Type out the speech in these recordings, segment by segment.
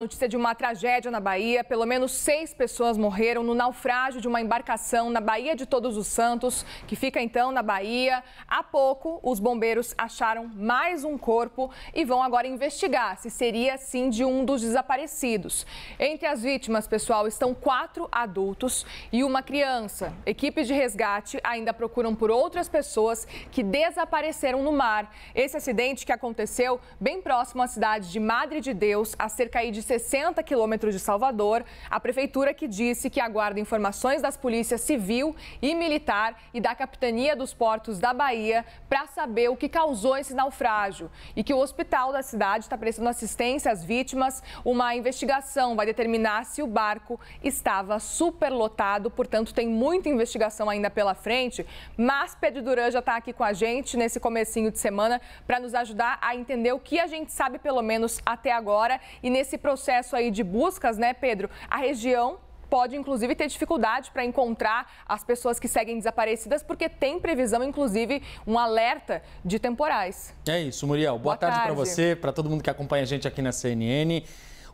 Notícia de uma tragédia na Bahia. Pelo menos seis pessoas morreram no naufrágio de uma embarcação na Bahia de Todos os Santos, que fica então na Bahia. Há pouco, os bombeiros acharam mais um corpo e vão agora investigar se seria sim de um dos desaparecidos. Entre as vítimas, pessoal, estão quatro adultos e uma criança. Equipes de resgate ainda procuram por outras pessoas que desapareceram no mar. Esse acidente que aconteceu bem próximo à cidade de Madre de Deus, a cerca de 60 quilômetros de Salvador, a prefeitura que disse que aguarda informações das polícias civil e militar e da capitania dos portos da Bahia para saber o que causou esse naufrágio e que o hospital da cidade está prestando assistência às vítimas. Uma investigação vai determinar se o barco estava superlotado, portanto tem muita investigação ainda pela frente. Mas Pedro Duran já está aqui com a gente nesse comecinho de semana para nos ajudar a entender o que a gente sabe pelo menos até agora e nesse processo processo aí de buscas, né, Pedro, a região pode inclusive ter dificuldade para encontrar as pessoas que seguem desaparecidas, porque tem previsão, inclusive, um alerta de temporais. É isso, Muriel. Boa, Boa tarde, tarde. para você, para todo mundo que acompanha a gente aqui na CNN.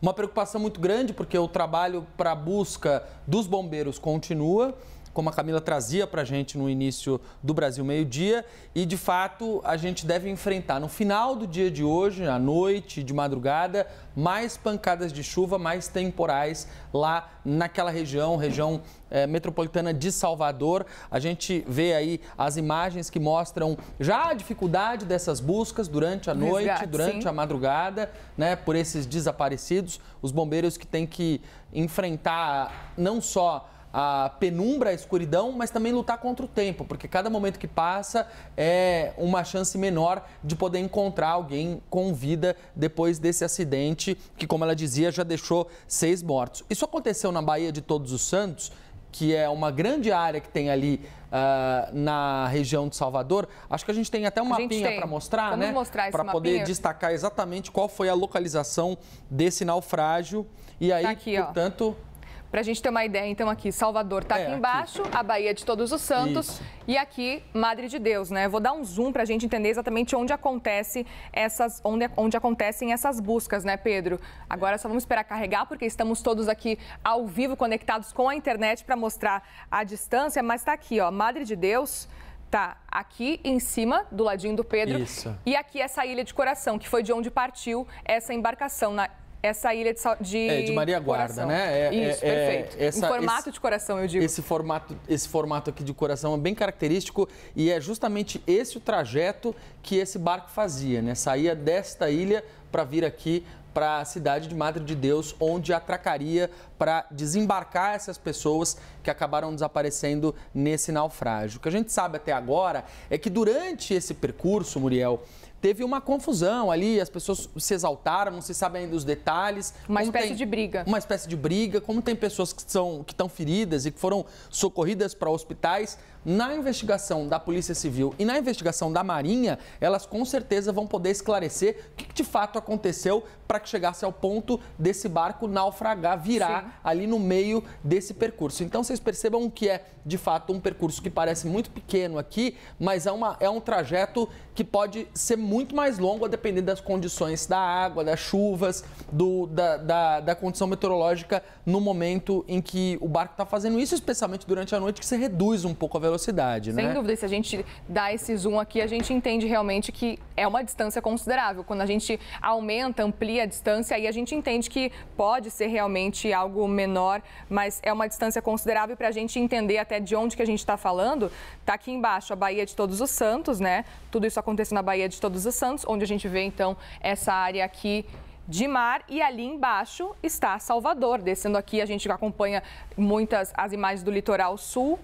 Uma preocupação muito grande, porque o trabalho para busca dos bombeiros continua como a Camila trazia para a gente no início do Brasil Meio-Dia, e de fato a gente deve enfrentar no final do dia de hoje, à noite, de madrugada, mais pancadas de chuva, mais temporais lá naquela região, região é, metropolitana de Salvador. A gente vê aí as imagens que mostram já a dificuldade dessas buscas durante a noite, Resgate, durante sim. a madrugada, né, por esses desaparecidos, os bombeiros que têm que enfrentar não só a penumbra, a escuridão, mas também lutar contra o tempo, porque cada momento que passa é uma chance menor de poder encontrar alguém com vida depois desse acidente que, como ela dizia, já deixou seis mortos. Isso aconteceu na Bahia de Todos os Santos que é uma grande área que tem ali uh, na região de Salvador. Acho que a gente tem até um mapinha para mostrar, Vamos né? mostrar Para poder destacar exatamente qual foi a localização desse naufrágio. E tá aí, tá aqui, portanto, ó para a gente ter uma ideia, então, aqui, Salvador está é, aqui embaixo, aqui. a Bahia de Todos os Santos Isso. e aqui, Madre de Deus, né? Vou dar um zoom para a gente entender exatamente onde acontece essas, onde, onde acontecem essas buscas, né, Pedro? Agora só vamos esperar carregar, porque estamos todos aqui ao vivo, conectados com a internet para mostrar a distância, mas está aqui, ó, Madre de Deus tá aqui em cima, do ladinho do Pedro. Isso. E aqui essa ilha de coração, que foi de onde partiu essa embarcação na essa ilha de... de é, de Maria Guarda, coração. né? É, é Isso, é, perfeito. essa, um formato esse, de coração, eu digo. Esse formato, esse formato aqui de coração é bem característico e é justamente esse o trajeto que esse barco fazia, né? Saía desta ilha para vir aqui para a cidade de Madre de Deus, onde atracaria para desembarcar essas pessoas que acabaram desaparecendo nesse naufrágio. O que a gente sabe até agora é que durante esse percurso, Muriel, teve uma confusão ali, as pessoas se exaltaram, não se sabe ainda os detalhes. Uma espécie tem, de briga. Uma espécie de briga, como tem pessoas que são que estão feridas e que foram socorridas para hospitais, na investigação da Polícia Civil e na investigação da Marinha, elas com certeza vão poder esclarecer o que de fato aconteceu para que chegasse ao ponto desse barco naufragar, virar Sim. ali no meio desse percurso. Então vocês percebam que é de fato um percurso que parece muito pequeno aqui, mas é, uma, é um trajeto que pode ser muito mais longo a depender das condições da água, das chuvas, do, da, da, da condição meteorológica no momento em que o barco está fazendo isso, especialmente durante a noite, que você reduz um pouco a velocidade, Sem né? Sem dúvida, se a gente dá esse zoom aqui, a gente entende realmente que é uma distância considerável. Quando a gente aumenta, amplia a distância, aí a gente entende que pode ser realmente algo menor, mas é uma distância considerável para a gente entender até de onde que a gente está falando. Está aqui embaixo a Bahia de Todos os Santos, né? Tudo isso acontece na Bahia de Todos os Santos, onde a gente vê então essa área aqui de mar e ali embaixo está Salvador. Descendo aqui a gente acompanha muitas as imagens do litoral sul.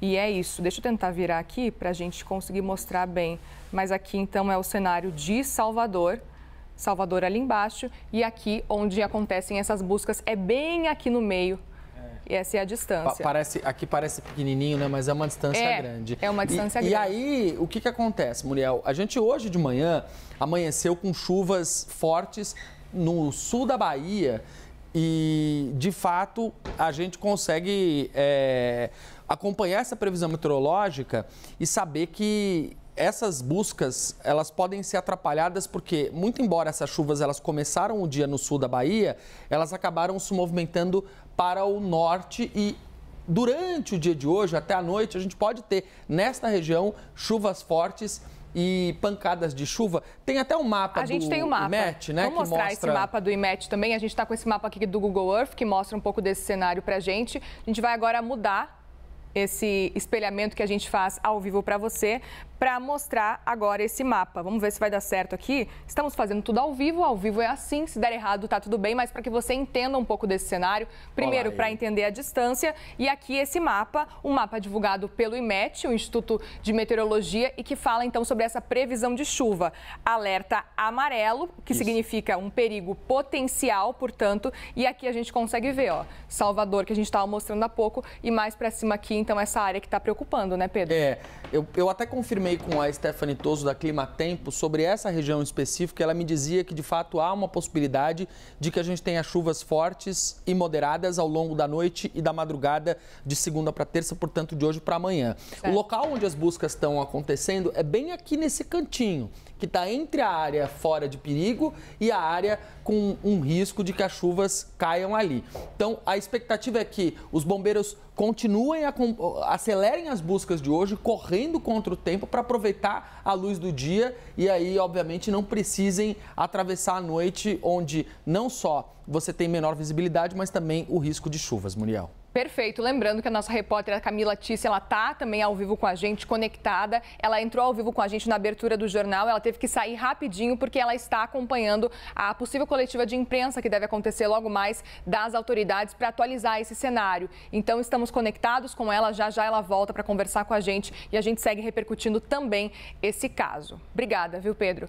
E é isso. Deixa eu tentar virar aqui para a gente conseguir mostrar bem. Mas aqui então é o cenário de Salvador. Salvador ali embaixo e aqui onde acontecem essas buscas é bem aqui no meio é. e essa é a distância. parece, aqui parece pequenininho, né? Mas é uma distância é, grande. É uma distância e, grande. E aí, o que, que acontece, Muriel? A gente hoje de manhã amanheceu com chuvas fortes no sul da Bahia e, de fato, a gente consegue é, acompanhar essa previsão meteorológica e saber que essas buscas elas podem ser atrapalhadas porque, muito embora essas chuvas elas começaram o dia no sul da Bahia, elas acabaram se movimentando para o norte e durante o dia de hoje, até a noite, a gente pode ter nesta região chuvas fortes e pancadas de chuva. Tem até um mapa a gente do tem um mapa. IMET, né? Vamos mostrar mostra... esse mapa do IMET também. A gente está com esse mapa aqui do Google Earth, que mostra um pouco desse cenário para a gente. A gente vai agora mudar esse espelhamento que a gente faz ao vivo para você, para mostrar agora esse mapa. Vamos ver se vai dar certo aqui. Estamos fazendo tudo ao vivo, ao vivo é assim, se der errado tá tudo bem, mas para que você entenda um pouco desse cenário, primeiro para entender a distância e aqui esse mapa, um mapa divulgado pelo IMET, o Instituto de Meteorologia, e que fala então sobre essa previsão de chuva. Alerta amarelo, que Isso. significa um perigo potencial, portanto, e aqui a gente consegue ver, ó, Salvador, que a gente estava mostrando há pouco, e mais para cima aqui, então, essa área que está preocupando, né, Pedro? É, eu, eu até confirmei com a Stephanie Toso da Clima Tempo sobre essa região específica. Ela me dizia que de fato há uma possibilidade de que a gente tenha chuvas fortes e moderadas ao longo da noite e da madrugada de segunda para terça, portanto de hoje para amanhã. Certo. O local onde as buscas estão acontecendo é bem aqui nesse cantinho, que está entre a área fora de perigo e a área com um risco de que as chuvas caiam ali. Então a expectativa é que os bombeiros continuem, a, acelerem as buscas de hoje, correndo contra o tempo para para aproveitar a luz do dia e aí, obviamente, não precisem atravessar a noite, onde não só você tem menor visibilidade, mas também o risco de chuvas, Muriel. Perfeito. Lembrando que a nossa repórter a Camila Tice, ela está também ao vivo com a gente, conectada. Ela entrou ao vivo com a gente na abertura do jornal. Ela teve que sair rapidinho porque ela está acompanhando a possível coletiva de imprensa que deve acontecer logo mais das autoridades para atualizar esse cenário. Então estamos conectados com ela. Já já ela volta para conversar com a gente e a gente segue repercutindo também esse caso. Obrigada, viu, Pedro?